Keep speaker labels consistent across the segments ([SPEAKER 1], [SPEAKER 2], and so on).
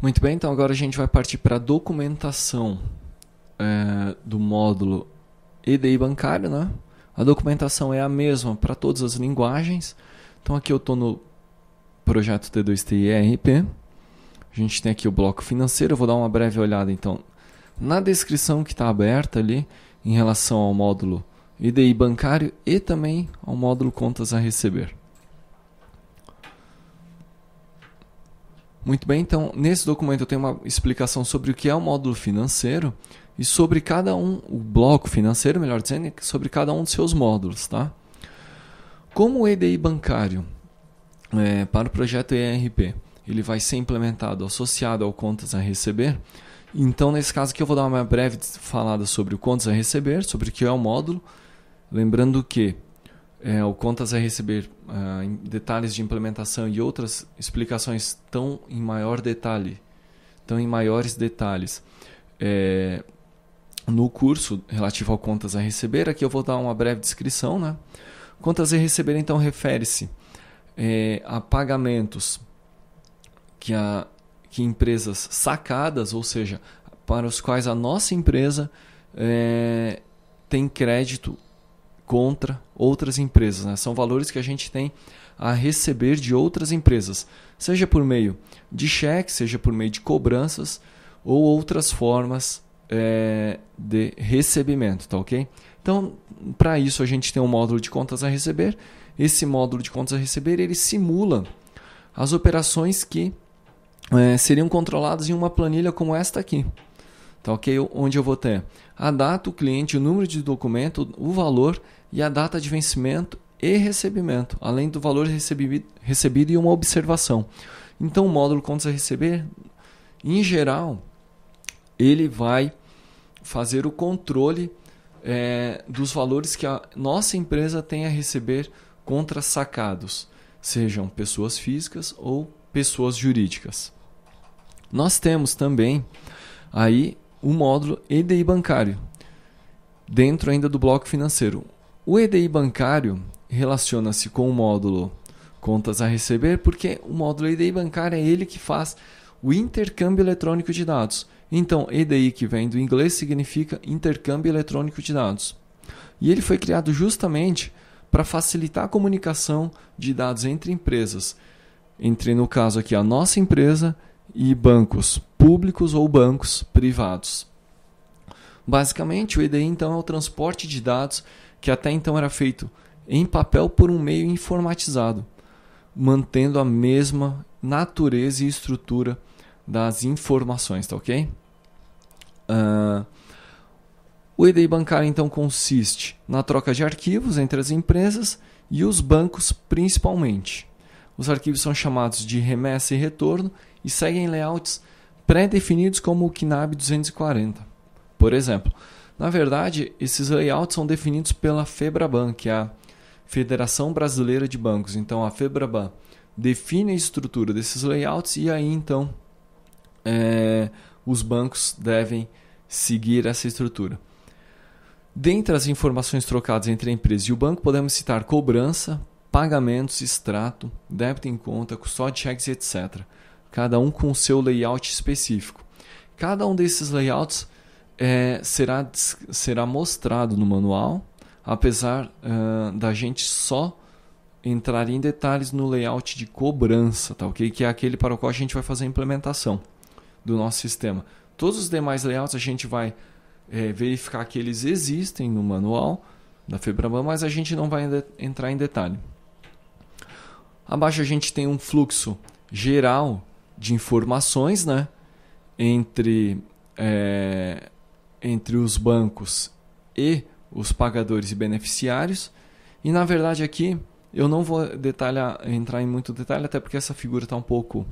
[SPEAKER 1] Muito bem, então agora a gente vai partir para a documentação é, do módulo EDI bancário. Né? A documentação é a mesma para todas as linguagens. Então aqui eu estou no projeto t 2 ERP. A gente tem aqui o bloco financeiro, eu vou dar uma breve olhada então na descrição que está aberta ali em relação ao módulo EDI bancário e também ao módulo contas a receber. Muito bem, então nesse documento eu tenho uma explicação sobre o que é o módulo financeiro e sobre cada um, o bloco financeiro, melhor dizendo, sobre cada um de seus módulos. Tá? Como o EDI bancário é, para o projeto ERP ele vai ser implementado associado ao contas a receber, então nesse caso aqui eu vou dar uma breve falada sobre o contas a receber, sobre o que é o módulo, lembrando que é, o contas a é receber, uh, detalhes de implementação e outras explicações tão em maior detalhe, tão em maiores detalhes é, no curso relativo ao contas a receber. Aqui eu vou dar uma breve descrição, né? Contas a receber então refere-se é, a pagamentos que, a, que empresas sacadas, ou seja, para os quais a nossa empresa é, tem crédito contra outras empresas. Né? São valores que a gente tem a receber de outras empresas, seja por meio de cheques, seja por meio de cobranças ou outras formas é, de recebimento, tá ok? Então, para isso a gente tem um módulo de contas a receber. Esse módulo de contas a receber ele simula as operações que é, seriam controladas em uma planilha como esta aqui. Tá ok? Onde eu vou ter a data, o cliente, o número de documento, o valor e a data de vencimento e recebimento, além do valor recebido, recebido e uma observação. Então, o módulo Contas a Receber, em geral, ele vai fazer o controle é, dos valores que a nossa empresa tem a receber contra sacados, sejam pessoas físicas ou pessoas jurídicas. Nós temos também aí o módulo EDI bancário, dentro ainda do bloco financeiro. O EDI bancário relaciona-se com o módulo contas a receber, porque o módulo EDI bancário é ele que faz o intercâmbio eletrônico de dados. Então, EDI, que vem do inglês, significa intercâmbio eletrônico de dados. E ele foi criado justamente para facilitar a comunicação de dados entre empresas, entre, no caso aqui, a nossa empresa e bancos públicos ou bancos privados. Basicamente, o EDI então é o transporte de dados que até então era feito em papel por um meio informatizado, mantendo a mesma natureza e estrutura das informações, tá ok? Uh, o EDI bancário então consiste na troca de arquivos entre as empresas e os bancos principalmente. Os arquivos são chamados de remessa e retorno e seguem layouts pré-definidos como o KNAB 240, por exemplo. Na verdade, esses layouts são definidos pela FEBRABAN, que é a Federação Brasileira de Bancos. Então, a FEBRABAN define a estrutura desses layouts e aí então é, os bancos devem seguir essa estrutura. Dentre as informações trocadas entre a empresa e o banco, podemos citar cobrança, pagamentos, extrato, débito em conta, custódia de cheques, etc cada um com o seu layout específico. Cada um desses layouts é, será, será mostrado no manual, apesar uh, da gente só entrar em detalhes no layout de cobrança, tá ok? Que é aquele para o qual a gente vai fazer a implementação do nosso sistema. Todos os demais layouts a gente vai é, verificar que eles existem no manual da Febraban, mas a gente não vai entrar em detalhe. Abaixo a gente tem um fluxo geral de informações né, entre, é, entre os bancos e os pagadores e beneficiários. E na verdade aqui eu não vou detalhar, entrar em muito detalhe, até porque essa figura está um pouco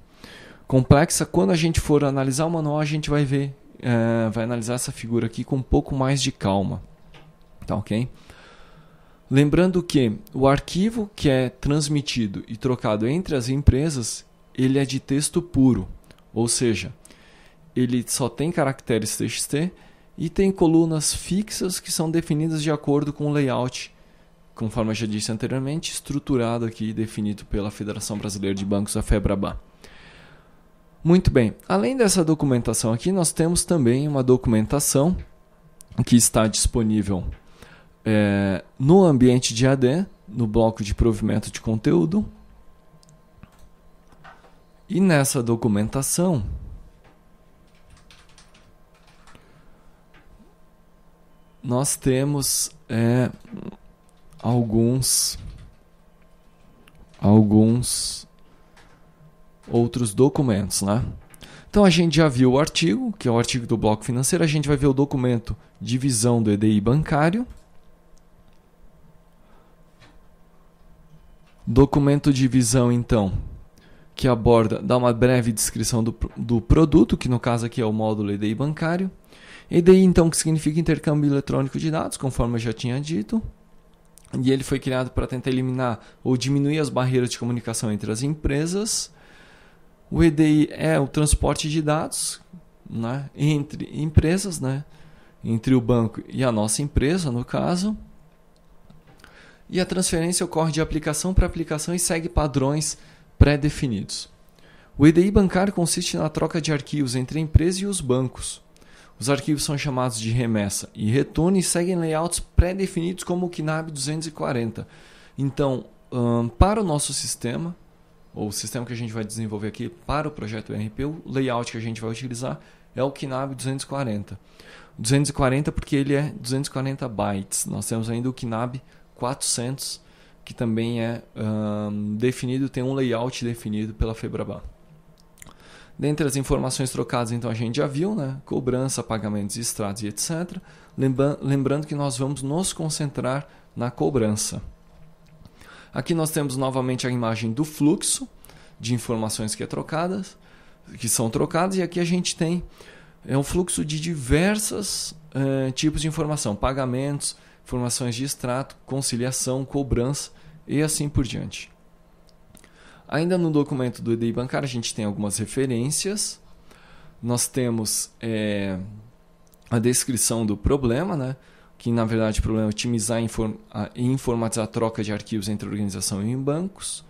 [SPEAKER 1] complexa. Quando a gente for analisar o manual, a gente vai ver, é, vai analisar essa figura aqui com um pouco mais de calma. Tá ok? Lembrando que o arquivo que é transmitido e trocado entre as empresas, ele é de texto puro, ou seja, ele só tem caracteres TXT e tem colunas fixas que são definidas de acordo com o layout, conforme eu já disse anteriormente, estruturado aqui e definido pela Federação Brasileira de Bancos, a FEBRABAN. Muito bem, além dessa documentação aqui, nós temos também uma documentação que está disponível é, no ambiente de AD, no bloco de provimento de conteúdo, e nessa documentação nós temos é, alguns alguns outros documentos, né? Então a gente já viu o artigo, que é o artigo do bloco financeiro, a gente vai ver o documento divisão do EDI bancário. Documento de visão, então, que aborda, dá uma breve descrição do, do produto, que no caso aqui é o módulo EDI bancário. EDI, então, que significa intercâmbio eletrônico de dados, conforme eu já tinha dito. E ele foi criado para tentar eliminar ou diminuir as barreiras de comunicação entre as empresas. O EDI é o transporte de dados né, entre empresas, né, entre o banco e a nossa empresa, no caso. E a transferência ocorre de aplicação para aplicação e segue padrões pré-definidos. O EDI bancário consiste na troca de arquivos entre a empresa e os bancos. Os arquivos são chamados de remessa e retorno e seguem layouts pré-definidos como o KNAB 240. Então, um, para o nosso sistema, ou o sistema que a gente vai desenvolver aqui para o projeto ERP, o layout que a gente vai utilizar é o KNAB 240. 240 porque ele é 240 bytes. Nós temos ainda o KNAB 400 que também é um, definido, tem um layout definido pela Febraban. Dentre as informações trocadas, então a gente já viu, né? Cobrança, pagamentos, extratos e etc. Lembrando que nós vamos nos concentrar na cobrança. Aqui nós temos novamente a imagem do fluxo de informações que é trocadas, que são trocadas, e aqui a gente tem é um fluxo de diversos eh, tipos de informação: pagamentos, informações de extrato, conciliação, cobrança e assim por diante. Ainda no documento do EDI bancário, a gente tem algumas referências, nós temos é, a descrição do problema, né? que na verdade o problema é otimizar e informatizar a troca de arquivos entre organização e bancos,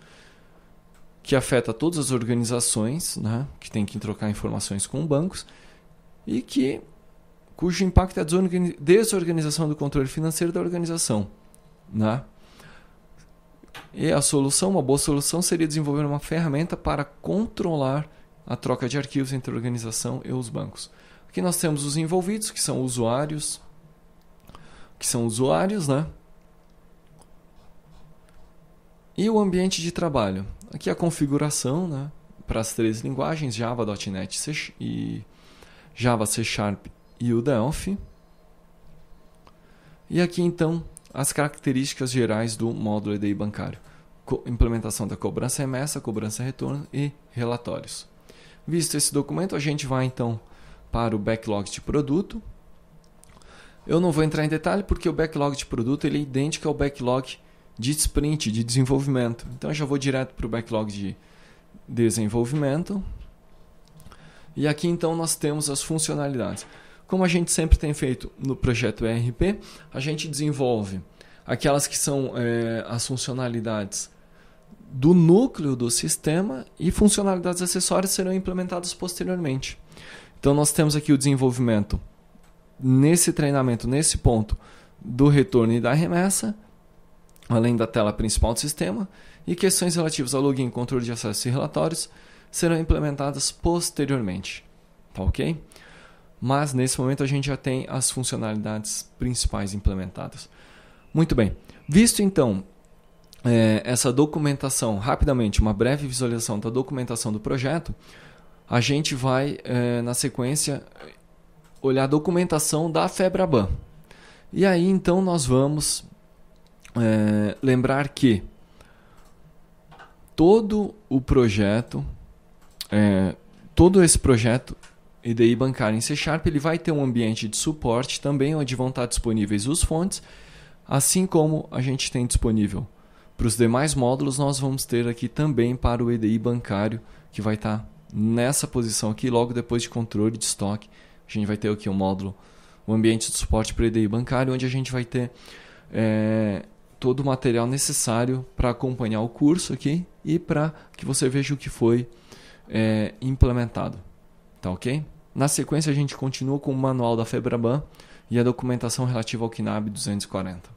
[SPEAKER 1] que afeta todas as organizações né? que têm que trocar informações com bancos e que cujo impacto é a desorganização do controle financeiro da organização. Né? E a solução, uma boa solução, seria desenvolver uma ferramenta para controlar a troca de arquivos entre a organização e os bancos. Aqui nós temos os envolvidos, que são usuários, que são usuários, né? E o ambiente de trabalho. Aqui a configuração, né? Para as três linguagens, Java, .NET C e Java, C Sharp e o Delphi. E aqui então as características gerais do módulo EDI bancário, implementação da cobrança remessa, cobrança retorno e relatórios. Visto esse documento, a gente vai então para o backlog de produto. Eu não vou entrar em detalhe porque o backlog de produto ele é idêntico ao backlog de sprint, de desenvolvimento. Então eu já vou direto para o backlog de desenvolvimento. E aqui então nós temos as funcionalidades como a gente sempre tem feito no projeto ERP, a gente desenvolve aquelas que são é, as funcionalidades do núcleo do sistema e funcionalidades acessórias serão implementadas posteriormente. Então nós temos aqui o desenvolvimento nesse treinamento, nesse ponto do retorno e da remessa, além da tela principal do sistema, e questões relativas ao login, controle de acesso e relatórios serão implementadas posteriormente. Tá ok? mas nesse momento a gente já tem as funcionalidades principais implementadas. Muito bem, visto então é, essa documentação, rapidamente, uma breve visualização da documentação do projeto, a gente vai, é, na sequência, olhar a documentação da FEBRABAN. E aí então nós vamos é, lembrar que todo o projeto, é, todo esse projeto IDI bancário em C Sharp, ele vai ter um ambiente de suporte também, onde vão estar disponíveis os fontes, assim como a gente tem disponível para os demais módulos, nós vamos ter aqui também para o EDI bancário, que vai estar nessa posição aqui, logo depois de controle de estoque. A gente vai ter aqui um módulo, um ambiente de suporte para o EDI bancário, onde a gente vai ter é, todo o material necessário para acompanhar o curso aqui e para que você veja o que foi é, implementado. Tá ok? Na sequência, a gente continua com o manual da Febraban e a documentação relativa ao KNAB 240.